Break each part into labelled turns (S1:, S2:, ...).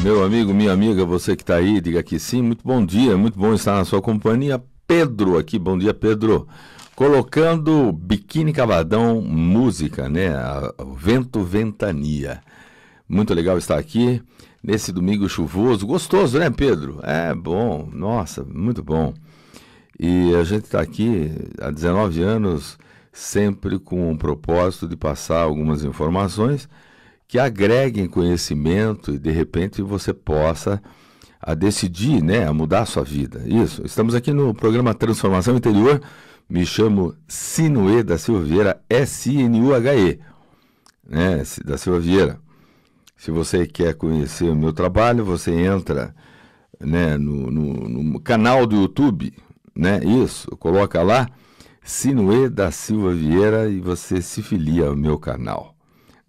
S1: Meu amigo, minha amiga, você que está aí, diga que sim. Muito bom dia, muito bom estar na sua companhia. Pedro aqui, bom dia, Pedro. Colocando Biquíni Cavadão, música, né? Vento Ventania. Muito legal estar aqui nesse domingo chuvoso. Gostoso, né, Pedro? É bom, nossa, muito bom. E a gente está aqui há 19 anos, sempre com o propósito de passar algumas informações que agreguem conhecimento e de repente você possa a ah, decidir, né, a mudar a sua vida. Isso. Estamos aqui no programa Transformação Interior. Me chamo Sinuê da Silva Vieira, S-I-N-U-H-E, né, da Silva Vieira. Se você quer conhecer o meu trabalho, você entra né, no, no, no canal do YouTube, né, isso, coloca lá, Sinuê da Silva Vieira e você se filia ao meu canal.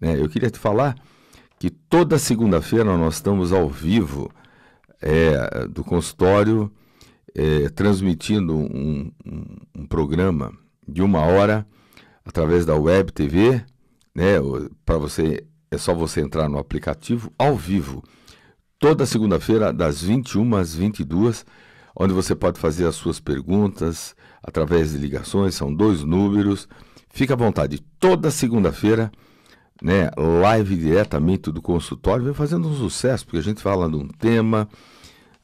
S1: Né? Eu queria te falar que toda segunda-feira nós estamos ao vivo é, do consultório, é, transmitindo um, um, um, programa de uma hora através da Web TV. Né? Para você, é só você entrar no aplicativo ao vivo. Toda segunda-feira, das 21 às 22 onde você pode fazer as suas perguntas através de ligações, são dois números. Fica à vontade, toda segunda-feira, né, live diretamente do consultório, vem fazendo um sucesso, porque a gente fala de um tema,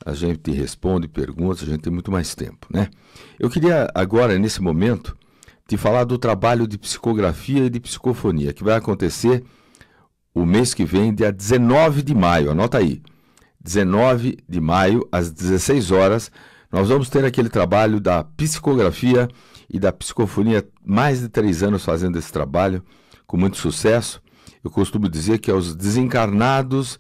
S1: a gente responde perguntas, a gente tem muito mais tempo, né? Eu queria agora, nesse momento, te falar do trabalho de psicografia e de psicofonia, que vai acontecer o mês que vem, dia 19 de maio, anota aí. 19 de maio, às 16 horas, nós vamos ter aquele trabalho da psicografia e da psicofonia, mais de três anos fazendo esse trabalho, com muito sucesso. Eu costumo dizer que é os desencarnados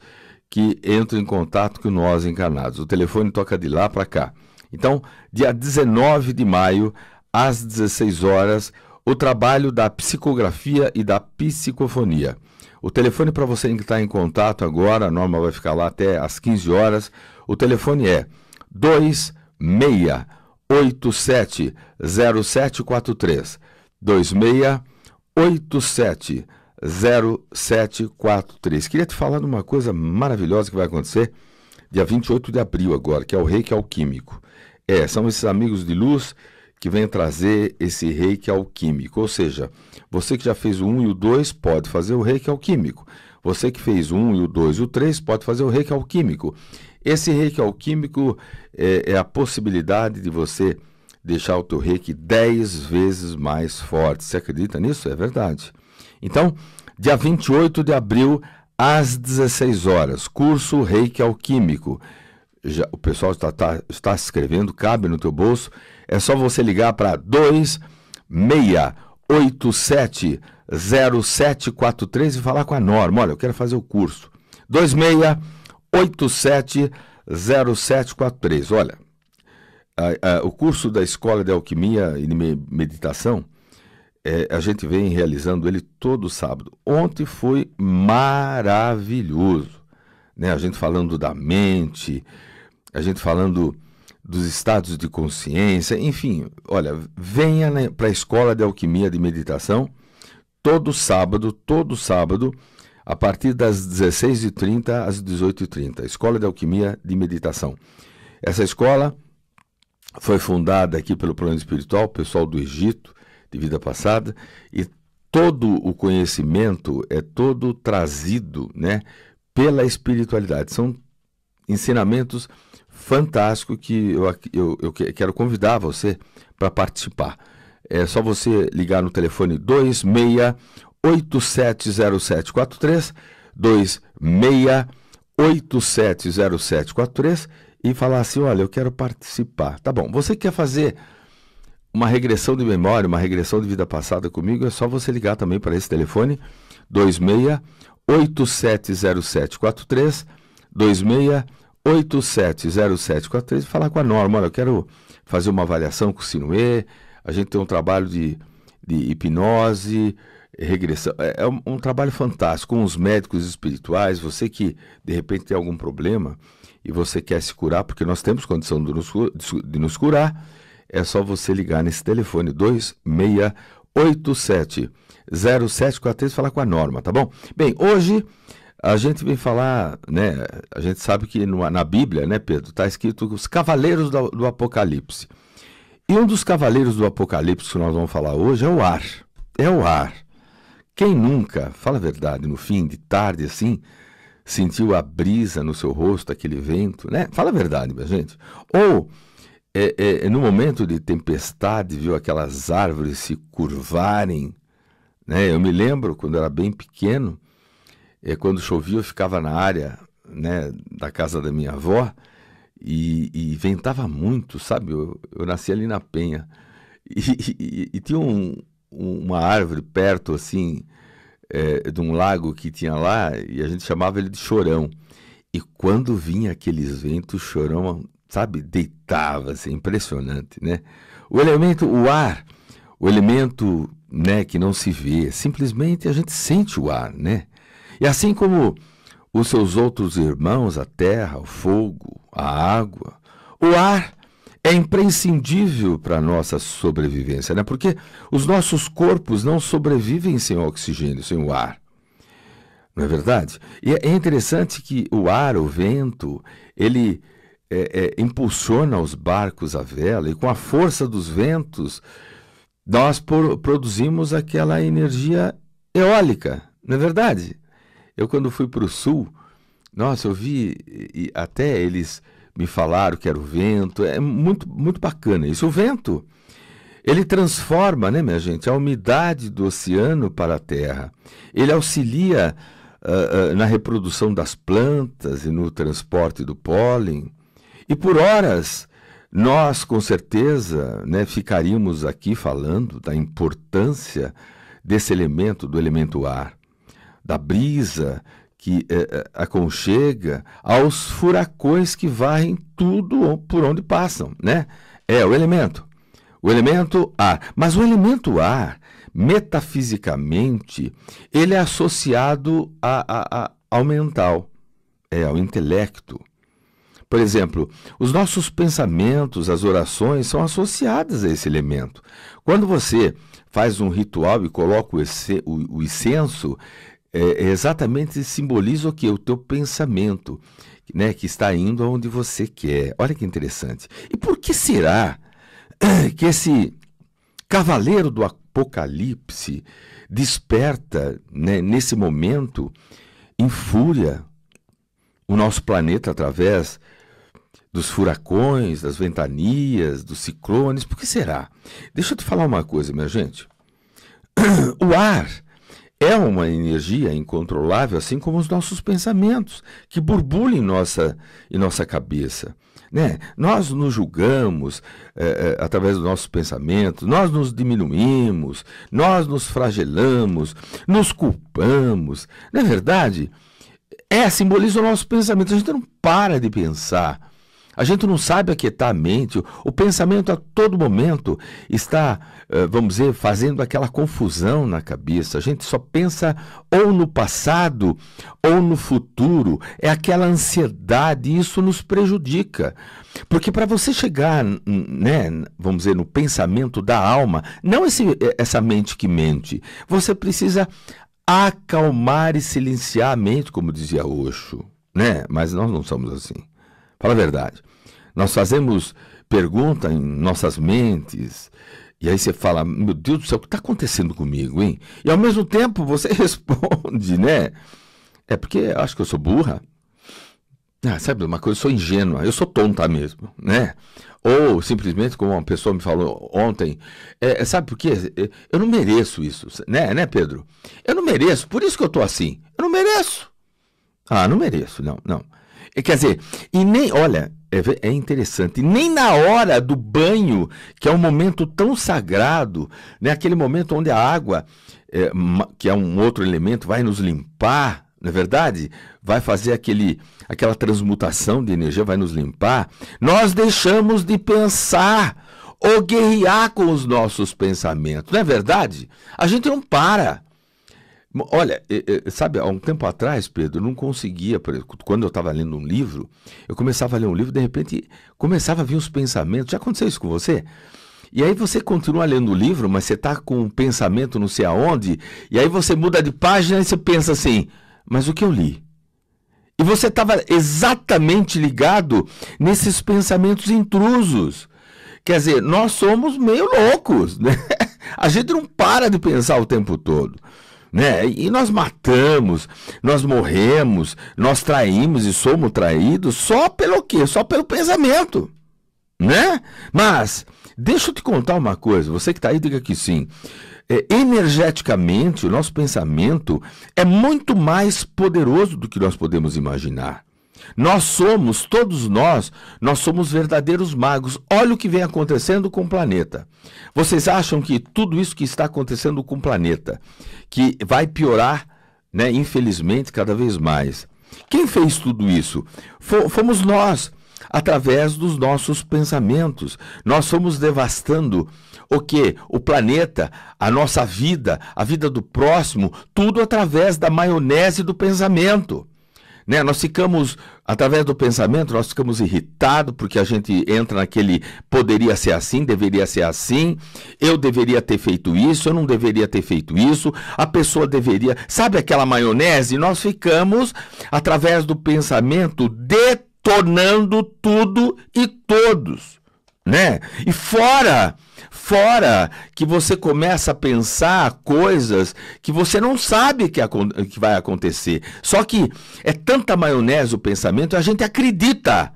S1: que entram em contato com nós encarnados. O telefone toca de lá para cá. Então, dia 19 de maio, às 16 horas, o trabalho da psicografia e da psicofonia. O telefone para você que está em contato agora, a norma vai ficar lá até às 15 horas. O telefone é 2687 0743. 2687 0743. Queria te falar de uma coisa maravilhosa que vai acontecer dia 28 de abril agora, que é o reiki é alquímico. É, são esses amigos de luz que vêm trazer esse reiki é alquímico. Ou seja, você que já fez o 1 e o 2 pode fazer o reiki é alquímico. Você que fez o 1 e o 2 e o 3 pode fazer o reiki alquímico. Esse reiki alquímico é, é a possibilidade de você deixar o teu reiki 10 vezes mais forte. Você acredita nisso? É verdade. Então, dia 28 de abril, às 16 horas, curso Reiki Alquímico. Já, o pessoal está, está, está escrevendo, cabe no teu bolso. É só você ligar para 2687 0743 e falar com a Norma. Olha, eu quero fazer o curso. 2687 0743. Olha, a, a, o curso da Escola de Alquimia e Meditação é, a gente vem realizando ele todo sábado. Ontem foi maravilhoso. Né? A gente falando da mente, a gente falando dos estados de consciência, enfim, olha, venha né, para a Escola de Alquimia de Meditação todo sábado, todo sábado, a partir das 16h30 às 18h30. Escola de Alquimia de Meditação. Essa escola foi fundada aqui pelo Plano Espiritual, pessoal do Egito, de vida passada e todo o conhecimento é todo trazido, né, pela espiritualidade. São ensinamentos fantásticos que eu, eu, eu quero convidar você para participar. É só você ligar no telefone 26870743, 26870743 e falar assim: olha, eu quero participar. Tá bom, você quer fazer uma regressão de memória, uma regressão de vida passada comigo, é só você ligar também para esse telefone 26 870743 26 870743 e falar com a Norma, olha, eu quero fazer uma avaliação com o Sinuê, a gente tem um trabalho de, de hipnose, regressão. É, é um, um, trabalho fantástico com os médicos espirituais. Você que de repente tem algum problema e você quer se curar, porque nós temos condição de nos, de nos curar, é só você ligar nesse telefone 2687 0743 falar com a Norma, tá bom? Bem, hoje a gente vem falar, né? A gente sabe que no, na Bíblia, né, Pedro, está escrito os cavaleiros do, do Apocalipse. E um dos cavaleiros do Apocalipse que nós vamos falar hoje é o ar. É o ar. Quem nunca, fala a verdade, no fim de tarde assim, sentiu a brisa no seu rosto, aquele vento, né? Fala a verdade, minha gente. Ou é, é, é, no momento de tempestade, viu aquelas árvores se curvarem. Né? Eu me lembro, quando era bem pequeno, é, quando chovia, eu ficava na área né, da casa da minha avó e, e ventava muito, sabe? Eu, eu, nasci ali na Penha. E, e, e tinha um, uma árvore perto, assim, é, de um lago que tinha lá, e a gente chamava ele de Chorão. E quando vinha aqueles ventos, Chorão sabe, deitava, assim, impressionante, né? O elemento, o ar, o elemento, né, que não se vê, simplesmente a gente sente o ar, né? E assim como os seus outros irmãos, a terra, o fogo, a água, o ar é imprescindível para a nossa sobrevivência, né? Porque os nossos corpos não sobrevivem sem oxigênio, sem o ar. Não é verdade? E é interessante que o ar, o vento, ele é, é, impulsiona os barcos à vela e com a força dos ventos nós por, produzimos aquela energia eólica, não é verdade? Eu quando fui para o sul, nossa, eu vi e, até eles me falaram que era o vento, é muito muito bacana isso. O vento ele transforma, né, minha gente, a umidade do oceano para a terra. Ele auxilia uh, uh, na reprodução das plantas e no transporte do pólen. E por horas, nós com certeza né, ficaríamos aqui falando da importância desse elemento, do elemento ar, da brisa que eh, eh, aconchega, aos furacões que varrem tudo por onde passam, né? É o elemento, o elemento ar. Mas o elemento ar, metafisicamente, ele é associado a, a, a, ao mental, é, ao intelecto. Por exemplo, os nossos pensamentos, as orações são associadas a esse elemento. Quando você faz um ritual e coloca o, esse, o, o incenso, é, é exatamente simboliza o que? O teu pensamento, né? que está indo aonde você quer. Olha que interessante. E por que será que esse cavaleiro do Apocalipse desperta né, nesse momento em fúria o nosso planeta através dos furacões, das ventanias, dos ciclones. Por que será? Deixa eu te falar uma coisa, minha gente. O ar é uma energia incontrolável, assim como os nossos pensamentos, que borbulham em nossa, em nossa cabeça. Né? Nós nos julgamos é, é, através dos nossos pensamentos, nós nos diminuímos, nós nos flagelamos, nos culpamos. Não é verdade? É, simboliza o nosso pensamento. A gente não para de pensar. A gente não sabe aquietar a mente. O pensamento a todo momento está, eh, vamos dizer, fazendo aquela confusão na cabeça. A gente só pensa ou no passado ou no futuro. É aquela ansiedade e isso nos prejudica. Porque para você chegar, né, vamos dizer, no pensamento da alma, não esse, eh, essa mente que mente, você precisa acalmar e silenciar a mente, como dizia Osho, né? Mas nós não somos assim. Fala a verdade. Nós fazemos pergunta em nossas mentes. E aí você fala, meu Deus do céu, o que está acontecendo comigo, hein? E ao mesmo tempo você responde, né? É porque eu acho que eu sou burra. Ah, sabe uma coisa, eu sou ingênua, eu sou tonta mesmo, né? Ou simplesmente, como uma pessoa me falou ontem, é, é sabe por quê? É, eu não mereço isso, né, né, Pedro? Eu não mereço, por isso que eu tô assim. Eu não mereço. Ah, não mereço, não, não. É, quer dizer, e nem, olha, é, é interessante. Nem na hora do banho, que é um momento tão sagrado, né? aquele momento onde a água, é, que é um outro elemento, vai nos limpar, não é verdade? Vai fazer aquele, aquela transmutação de energia, vai nos limpar. Nós deixamos de pensar ou guerrear com os nossos pensamentos, não é verdade? A gente não para. Olha, sabe, há um tempo atrás, Pedro, eu não conseguia, quando eu estava lendo um livro, eu começava a ler um livro, de repente começava a vir uns pensamentos. Já aconteceu isso com você? E aí você continua lendo o livro, mas você está com um pensamento não sei aonde, e aí você muda de página e você pensa assim, mas o que eu li? E você estava exatamente ligado nesses pensamentos intrusos. Quer dizer, nós somos meio loucos, né? A gente não para de pensar o tempo todo. Né? E nós matamos, nós morremos, nós traímos e somos traídos só pelo quê? Só pelo pensamento, né? Mas deixa eu te contar uma coisa, você que está aí diga que sim. É, energeticamente, o nosso pensamento é muito mais poderoso do que nós podemos imaginar. Nós somos, todos nós, nós somos verdadeiros magos. Olha o que vem acontecendo com o planeta. Vocês acham que tudo isso que está acontecendo com o planeta, que vai piorar, né, infelizmente, cada vez mais. Quem fez tudo isso? Fomos nós, através dos nossos pensamentos. Nós fomos devastando o que? O planeta, a nossa vida, a vida do próximo, tudo através da maionese do pensamento. Né? Nós ficamos, através do pensamento, nós ficamos irritados porque a gente entra naquele poderia ser assim, deveria ser assim, eu deveria ter feito isso, eu não deveria ter feito isso, a pessoa deveria. Sabe aquela maionese? Nós ficamos, através do pensamento, detonando tudo e todos né? E fora, fora que você começa a pensar coisas que você não sabe que, que vai acontecer. Só que é tanta maionese o pensamento, a gente acredita.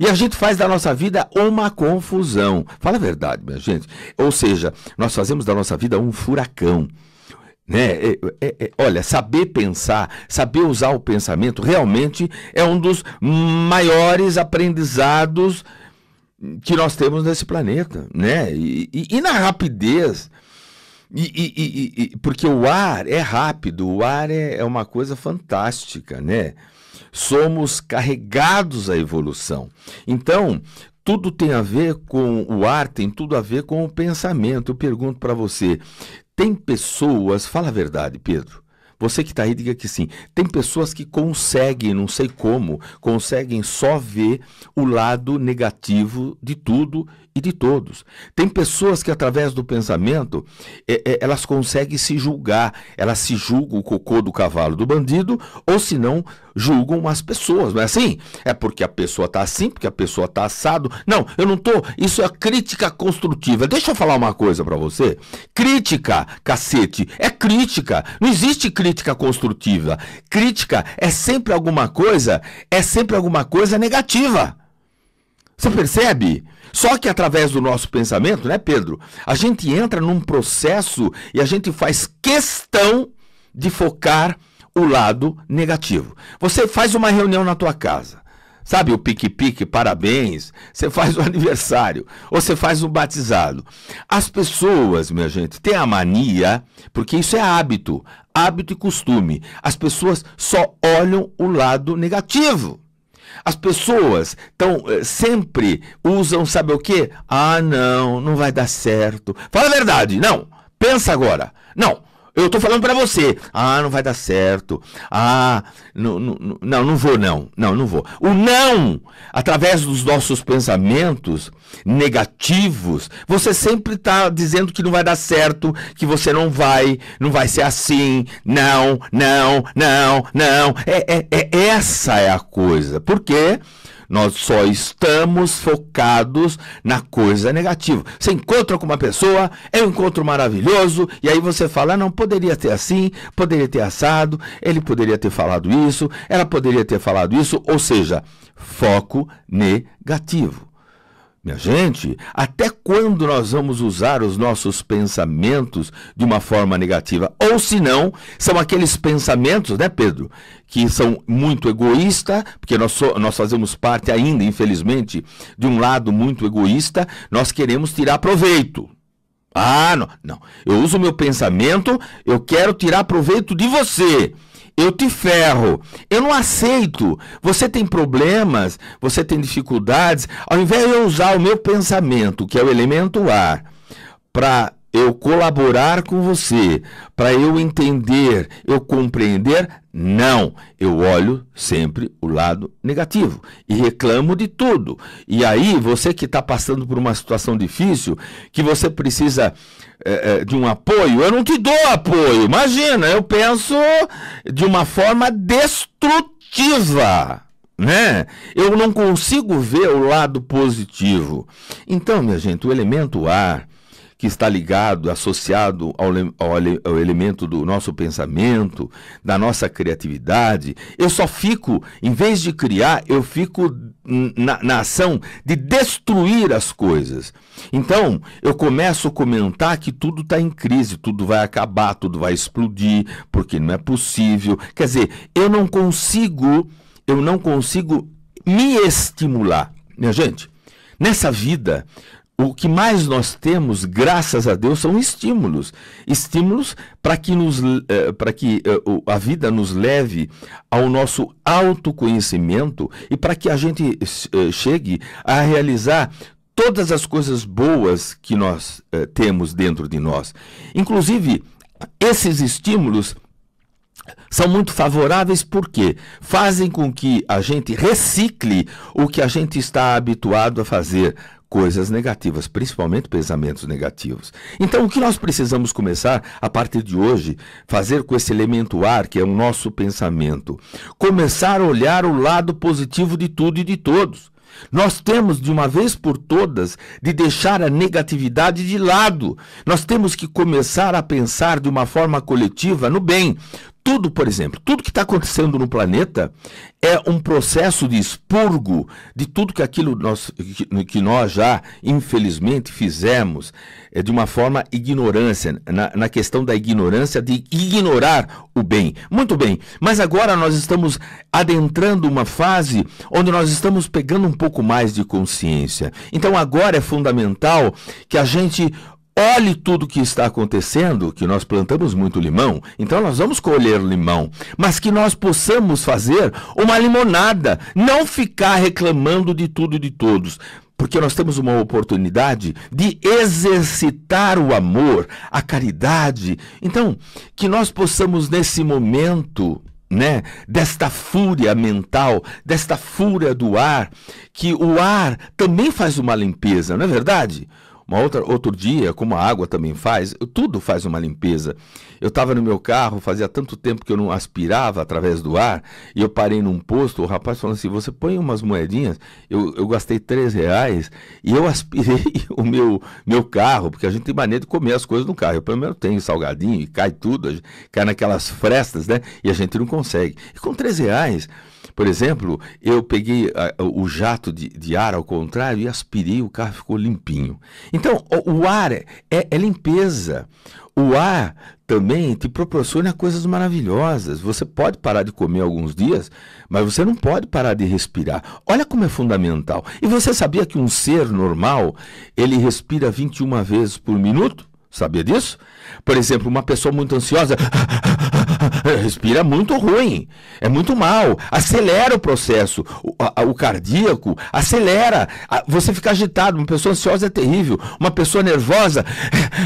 S1: E a gente faz da nossa vida uma confusão. Fala a verdade, minha gente. Ou seja, nós fazemos da nossa vida um furacão. Né? É, é, é, olha, saber pensar, saber usar o pensamento realmente é um dos maiores aprendizados que nós temos nesse planeta, né? E, e, e na rapidez. E, porque o ar é rápido, o ar é, é uma coisa fantástica, né? Somos carregados à evolução. Então, tudo tem a ver com o ar, tem tudo a ver com o pensamento. Eu pergunto para você: tem pessoas, fala a verdade, Pedro, você que está aí, diga que sim. Tem pessoas que conseguem, não sei como, conseguem só ver o lado negativo de tudo e de todos. Tem pessoas que, através do pensamento, é, é, elas conseguem se julgar. Elas se julgam o cocô do cavalo do bandido, ou se não, julgam as pessoas. Não é assim? É porque a pessoa está assim, porque a pessoa está assado. Não, eu não estou. Isso é crítica construtiva. Deixa eu falar uma coisa para você. Crítica, cacete, é crítica. Não existe crítica construtiva. Crítica é sempre alguma coisa, é sempre alguma coisa negativa. Você percebe? Só que através do nosso pensamento, né, Pedro? A gente entra num processo e a gente faz questão de focar o lado negativo. Você faz uma reunião na tua casa. Sabe o pique-pique, parabéns, você faz o aniversário, ou você faz o batizado. As pessoas, minha gente, têm a mania, porque isso é hábito, hábito e costume. As pessoas só olham o lado negativo. As pessoas tão, eh, sempre usam, sabe o quê? Ah, não, não vai dar certo. Fala a verdade, não. Pensa agora. Não, eu tô falando para você. Ah, não vai dar certo. Ah, não, não, não, não vou, não. Não, não vou. O não, através dos nossos pensamentos negativos, você sempre está dizendo que não vai dar certo, que você não vai, não vai ser assim. Não, não, não, não. É, é, é essa é a coisa. Por quê? Porque nós só estamos focados na coisa negativa. Você encontra com uma pessoa, é um encontro maravilhoso, e aí você fala: não, poderia ter assim, poderia ter assado, ele poderia ter falado isso, ela poderia ter falado isso, ou seja, foco negativo. Minha gente, até quando nós vamos usar os nossos pensamentos de uma forma negativa? Ou se não, são aqueles pensamentos, né, Pedro, que são muito egoístas, porque nós, so, nós fazemos parte ainda, infelizmente, de um lado muito egoísta, nós queremos tirar proveito. Ah, não, não. Eu uso o meu pensamento, eu quero tirar proveito de você eu te ferro, eu não aceito. Você tem problemas, você tem dificuldades. Ao invés de eu usar o meu pensamento, que é o elemento ar, para eu colaborar com você, para eu entender, eu compreender, não, eu olho sempre o lado negativo e reclamo de tudo. E aí, você que está passando por uma situação difícil, que você precisa é, de um apoio, eu não te dou apoio. Imagina, eu penso de uma forma destrutiva. Né? Eu não consigo ver o lado positivo. Então, minha gente, o elemento ar que está ligado, associado ao, ao, ao elemento do nosso pensamento, da nossa criatividade. Eu só fico, em vez de criar, eu fico na, na, ação de destruir as coisas. Então, eu começo a comentar que tudo está em crise, tudo vai acabar, tudo vai explodir, porque não é possível. Quer dizer, eu não consigo, eu não consigo me estimular. Minha gente, nessa vida, o que mais nós temos, graças a Deus, são estímulos. Estímulos para que, nos, eh, para que eh, a vida nos leve ao nosso autoconhecimento e para que a gente eh, chegue a realizar todas as coisas boas que nós temos dentro de nós. Inclusive, esses estímulos são muito favoráveis porque fazem com que a gente recicle o que a gente está habituado a fazer coisas negativas, principalmente pensamentos negativos. Então, o que nós precisamos começar a partir de hoje fazer com esse elemento ar, que é o nosso pensamento? Começar a olhar o lado positivo de tudo e de todos. Nós temos, de uma vez por todas, de deixar a negatividade de lado. Nós temos que começar a pensar de uma forma coletiva no bem tudo, por exemplo, tudo que está acontecendo no planeta é um processo de expurgo de tudo que aquilo nós, que, nós já, infelizmente, fizemos é, de uma forma ignorância, na, na questão da ignorância de ignorar o bem. Muito bem, mas agora nós estamos adentrando uma fase onde nós estamos pegando um pouco mais de consciência. Então agora é fundamental que a gente Olhe tudo o que está acontecendo, que nós plantamos muito limão, então nós vamos colher limão, mas que nós possamos fazer uma limonada, não ficar reclamando de tudo e de todos, porque nós temos uma oportunidade de exercitar o amor, a caridade. Então, que nós possamos nesse momento né? Desta fúria mental, desta fúria do ar, que o ar também faz uma limpeza, não é verdade? Uma outra, outro dia, como a água também faz, tudo faz uma limpeza. Eu estava no meu carro, fazia tanto tempo que eu não aspirava através do ar, e eu parei num posto, o rapaz falou assim, você põe umas moedinhas, eu, eu gastei três reais, e eu aspirei o meu, meu carro, porque a gente tem maneira de comer as coisas no carro. Eu primeiro tenho salgadinho, e cai tudo, cai naquelas frestas, né? E a gente não consegue. E com três reais... Por exemplo, eu peguei a, o jato de, de, ar ao contrário e aspirei, o carro ficou limpinho. Então, o, o ar é, é, é limpeza. O ar também te proporciona coisas maravilhosas. Você pode parar de comer alguns dias, mas você não pode parar de respirar. Olha como é fundamental. E você sabia que um ser normal, ele respira 21 vezes por minuto? Sabia disso? Por exemplo, uma pessoa muito ansiosa respira muito ruim, é muito mal, acelera o processo, o, a, o cardíaco acelera, a, você fica agitado, uma pessoa ansiosa é terrível, uma pessoa nervosa,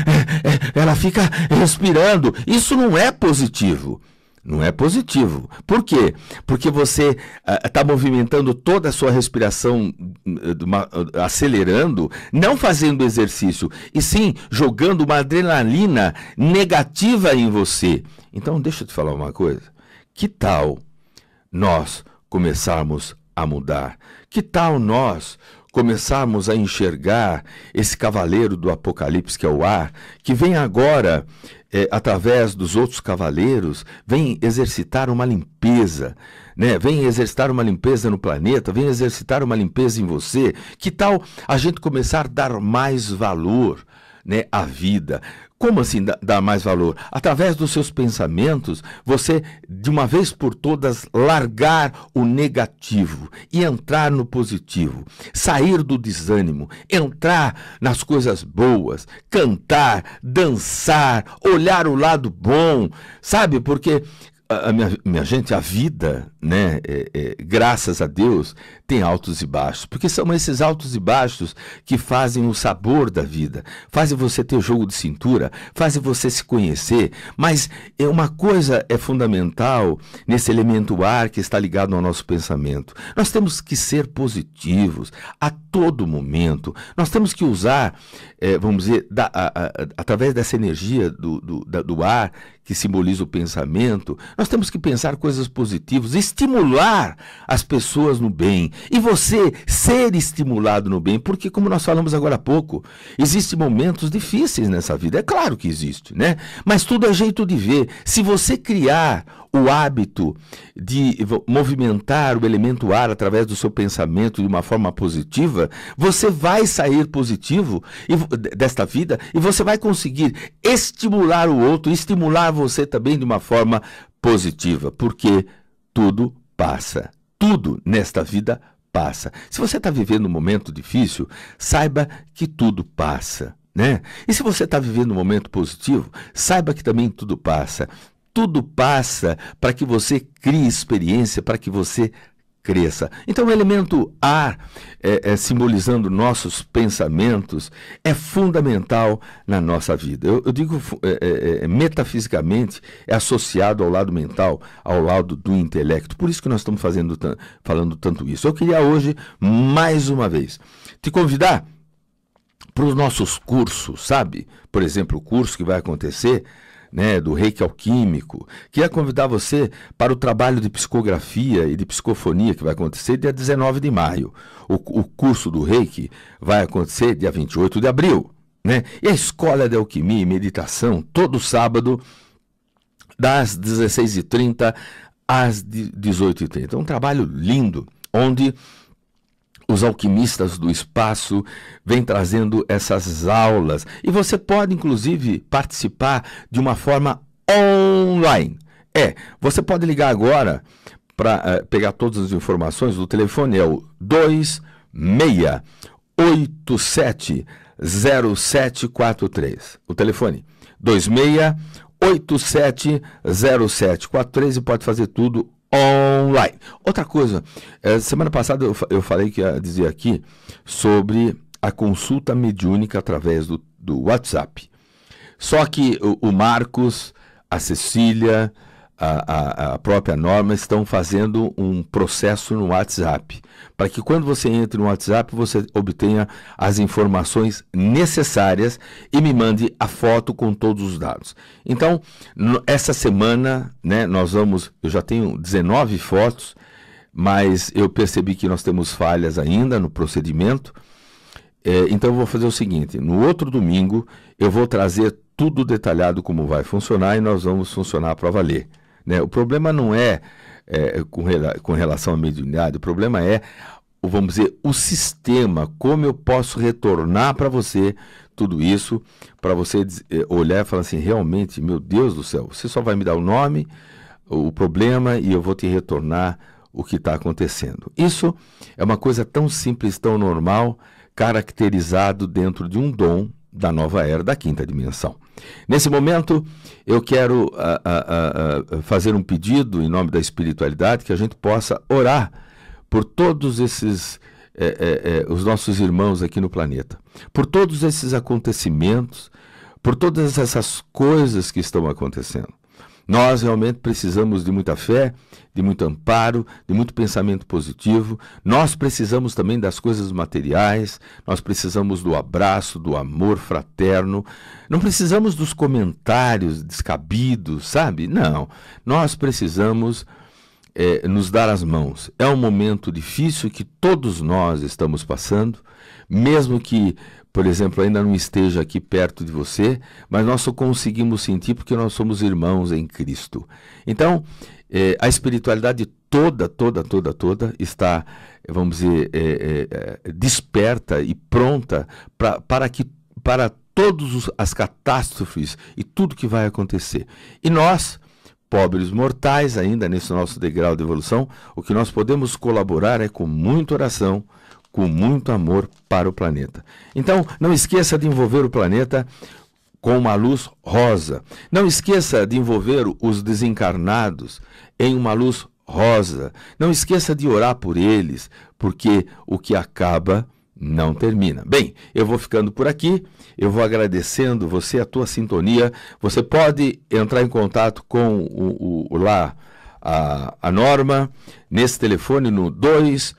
S1: ela fica respirando, isso não é positivo. Não é positivo. Por quê? Porque você está ah, uh, movimentando toda a sua respiração, uh, uma, uh, acelerando, não fazendo exercício, e sim jogando uma adrenalina negativa em você. Então, deixa eu te falar uma coisa. Que tal nós começarmos a mudar? Que tal nós começarmos a enxergar esse cavaleiro do Apocalipse que é o ar, que vem agora é, através dos outros cavaleiros, vem exercitar uma limpeza, né? Vem exercitar uma limpeza no planeta, vem exercitar uma limpeza em você. Que tal a gente começar a dar mais valor? Né, à vida, como assim dar mais valor? Através dos seus pensamentos, você, de uma vez por todas, largar o negativo e entrar no positivo, sair do desânimo, entrar nas coisas boas, cantar, dançar, olhar o lado bom, sabe? Porque a minha, minha, gente, a vida, né, é, é, graças a Deus, tem altos e baixos, porque são esses altos e baixos que fazem o sabor da vida, fazem você ter jogo de cintura, fazem você se conhecer. Mas é uma coisa é fundamental nesse elemento ar que está ligado ao nosso pensamento. Nós temos que ser positivos a todo momento. Nós temos que usar, é, vamos dizer, da, a, a, através dessa energia do, do, da, do ar que simboliza o pensamento nós temos que pensar coisas positivas, estimular as pessoas no bem e você ser estimulado no bem, porque como nós falamos agora há pouco, existem momentos difíceis nessa vida, é claro que existe, né? Mas tudo é jeito de ver. Se você criar o hábito de movimentar o elemento ar através do seu pensamento de uma forma positiva, você vai sair positivo desta vida e você vai conseguir estimular o outro, estimular você também de uma forma positiva, porque tudo passa. Tudo nesta vida passa. Se você está vivendo um momento difícil, saiba que tudo passa. Né? E se você está vivendo um momento positivo, saiba que também tudo passa. Tudo passa para que você crie experiência, para que você cresça. Então, o elemento ar, é, é, simbolizando nossos pensamentos, é fundamental na nossa vida. Eu, eu digo é, é, é, metafisicamente, é associado ao lado mental, ao lado do intelecto. Por isso que nós estamos fazendo, falando tanto isso. Eu queria hoje, mais uma vez, te convidar para os nossos cursos, sabe? Por exemplo, o curso que vai acontecer né, do reiki alquímico. ia convidar você para o trabalho de psicografia e de psicofonia que vai acontecer dia 19 de maio. O, o curso do reiki vai acontecer dia 28 de abril. Né? E a Escola de Alquimia e Meditação, todo sábado, das 16h30 às 18h30. É um trabalho lindo, onde os alquimistas do espaço vêm trazendo essas aulas e você pode inclusive participar de uma forma online. É, você pode ligar agora para eh, pegar todas as informações. O telefone é o 2687 0743. O telefone 2687 0743 e pode fazer tudo online. Outra coisa, eh, semana passada eu, falei que ia dizer aqui sobre a consulta mediúnica através do, do WhatsApp. Só que o, o Marcos, a Cecília, a, a, a própria norma estão fazendo um processo no WhatsApp, para que quando você entre no WhatsApp você obtenha as informações necessárias e me mande a foto com todos os dados. Então, essa semana, né, nós vamos, eu já tenho 19 fotos, mas eu percebi que nós temos falhas ainda no procedimento. É, então eu vou fazer o seguinte: no outro domingo eu vou trazer tudo detalhado como vai funcionar e nós vamos funcionar para valer. Né? O problema não é, é com, rela, com relação à mediunidade, o problema é, vamos dizer, o sistema, como eu posso retornar para você tudo isso, para você é, olhar e falar assim, realmente, meu Deus do céu, você só vai me dar o nome, o problema e eu vou te retornar o que está acontecendo. Isso é uma coisa tão simples, tão normal, caracterizado dentro de um dom da nova era, da quinta dimensão. Nesse momento, eu quero a, a, a, fazer um pedido em nome da espiritualidade que a gente possa orar por todos esses. É, é, é, os nossos irmãos aqui no planeta, por todos esses acontecimentos, por todas essas coisas que estão acontecendo. Nós realmente precisamos de muita fé, de muito amparo, de muito pensamento positivo. Nós precisamos também das coisas materiais, nós precisamos do abraço, do amor fraterno. Não precisamos dos comentários descabidos, sabe? Não. Nós precisamos é, nos dar as mãos. É um momento difícil que todos nós estamos passando mesmo que, por exemplo, ainda não esteja aqui perto de você, mas nós só conseguimos sentir porque nós somos irmãos em Cristo. Então, eh, a espiritualidade toda, toda, toda, toda está, vamos dizer, eh, eh, desperta e pronta pra, para que para todas as catástrofes e tudo que vai acontecer. E nós, pobres mortais, ainda nesse nosso degrau de evolução, o que nós podemos colaborar é com muita oração com muito amor para o planeta. Então, não esqueça de envolver o planeta com uma luz rosa. Não esqueça de envolver os desencarnados em uma luz rosa. Não esqueça de orar por eles, porque o que acaba não termina. Bem, eu vou ficando por aqui. Eu vou agradecendo você a tua sintonia. Você pode entrar em contato com o, o, o lá a, a Norma nesse telefone no 26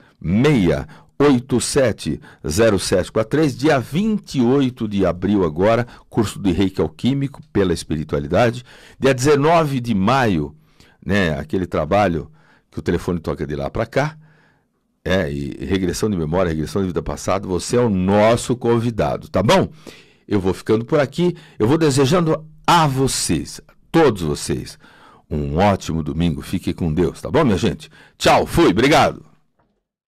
S1: 870743, dia 28 de abril agora, curso de reiki alquímico pela espiritualidade. Dia 19 de maio, né, aquele trabalho que o telefone toca de lá para cá. É, e regressão de memória, regressão de vida passada, você é o nosso convidado, tá bom? Eu vou ficando por aqui, eu vou desejando a vocês, a todos vocês, um ótimo domingo. Fique com Deus, tá bom, minha gente? Tchau, fui, obrigado.